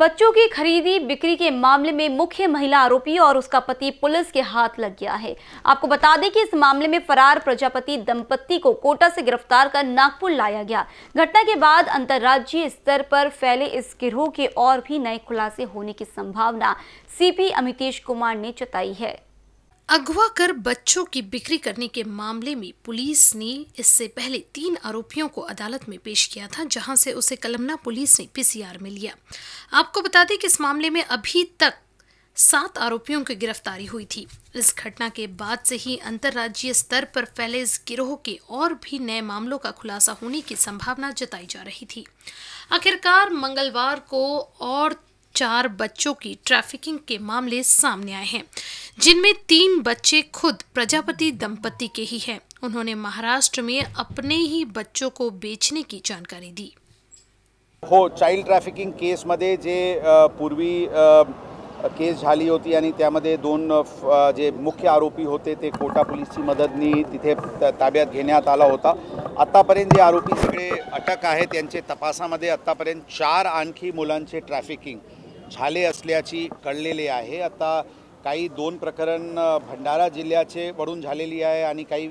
बच्चों की खरीदी बिक्री के मामले में मुख्य महिला आरोपी और उसका पति पुलिस के हाथ लग गया है आपको बता दें कि इस मामले में फरार प्रजापति दंपति को कोटा से गिरफ्तार कर नागपुर लाया गया घटना के बाद अंतर्राज्यीय स्तर पर फैले इस गिरोह के और भी नए खुलासे होने की संभावना सीपी अमितेश कुमार ने जताई है अगवा कर बच्चों की बिक्री करने के मामले में पुलिस ने इससे पहले तीन आरोपियों को अदालत में पेश किया था जहां से उसे कलमना पुलिस ने पीसीआर में लिया आपको बता दें कि इस मामले में अभी तक सात आरोपियों की गिरफ्तारी हुई थी इस घटना के बाद से ही अंतर्राज्यीय स्तर पर फैले इस गिरोह के और भी नए मामलों का खुलासा होने की संभावना जताई जा रही थी आखिरकार मंगलवार को और चार बच्चों की ट्रैफिकिंग के मामले सामने आए हैं जिनमें तीन बच्चे खुद प्रजापति दंपति के ही हैं उन्होंने महाराष्ट्र में अपने ही बच्चों को बेचने की जानकारी दी हो चाइल्ड ट्रैफिकिंग केस मधे जे पूर्वी केस झाली होती आणि त्यामध्ये दोन जे मुख्य आरोपी होते ते कोटा पोलीसची मदतनी तिथे ताब्यात घेण्यात आला होता आतापर्यंत जे आरोपी सगळे अटक आहेत त्यांचे तपासामध्ये आतापर्यंत चार आणखी मुलांचे ट्रॅफिकिंग झाले असल्याची कळलेली आहे आता काही दोन प्रकरण भंडारा जिल्ह्याचे वडून झालेली आहे आणि काही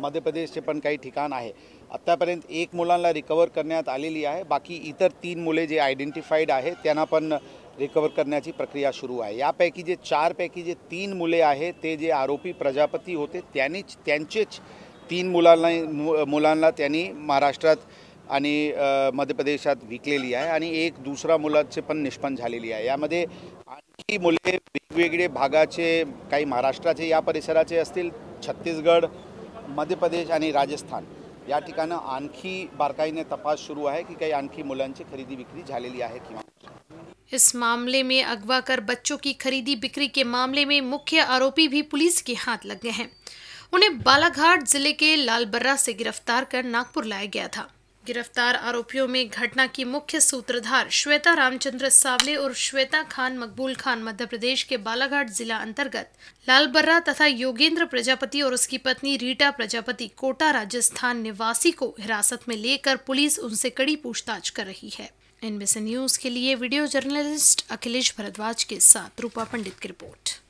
मध्य प्रदेशचे पण काही ठिकाण आहे आत्तापर्यंत एक मुलांना रिकवर करण्यात आलेली आहे बाकी इतर तीन मुले जे आयडेंटिफाईड आहेत त्यांना पण रिकवर करण्याची प्रक्रिया सुरू आहे यापैकी जे चारपैकी जे तीन मुले आहेत ते जे आरोपी प्रजापती होते त्यांनीच त्यांचेच तीन मुलांना मुलांना त्यांनी महाराष्ट्रात आणि मध्य प्रदेश विकलेली आहे आणि एक दुसरा मुलाचे पण निष्पन्न है आहे यामध्ये आणखी मुले वेगवेगळे भागाचे काही महाराष्ट्राचे या परिसरा असतील छत्तीसगड मध्य प्रदेश आ राजस्थान यठिकाणी ठिकाणं आणखी बारकाईने तपास सुरू है कि कहीं आणखी मुलांची खरेदी विक्री है कि इस मामले में अगवा कर बच्चों की खरीदी बिक्री के मामले में मुख्य आरोपी भी पुलिस के हाथ लग गए हैं उन्हें बालाघाट जिले के लालबर्रा से गिरफ्तार कर नागपुर लाया गया था गिरफ्तार आरोपियों में घटना की मुख्य सूत्रधार श्वेता रामचंद्र सावले और श्वेता खान मकबूल खान मध्य प्रदेश के बालाघाट जिला अंतर्गत लालबर्रा तथा योगेंद्र प्रजापति और उसकी पत्नी रीटा प्रजापति कोटा राजस्थान निवासी को हिरासत में लेकर पुलिस उनसे कड़ी पूछताछ कर रही है एनबीसी न्यूज के लिए वीडियो जर्नलिस्ट अखिलेश भरद्वाज के साथ रूपा पंडित की रिपोर्ट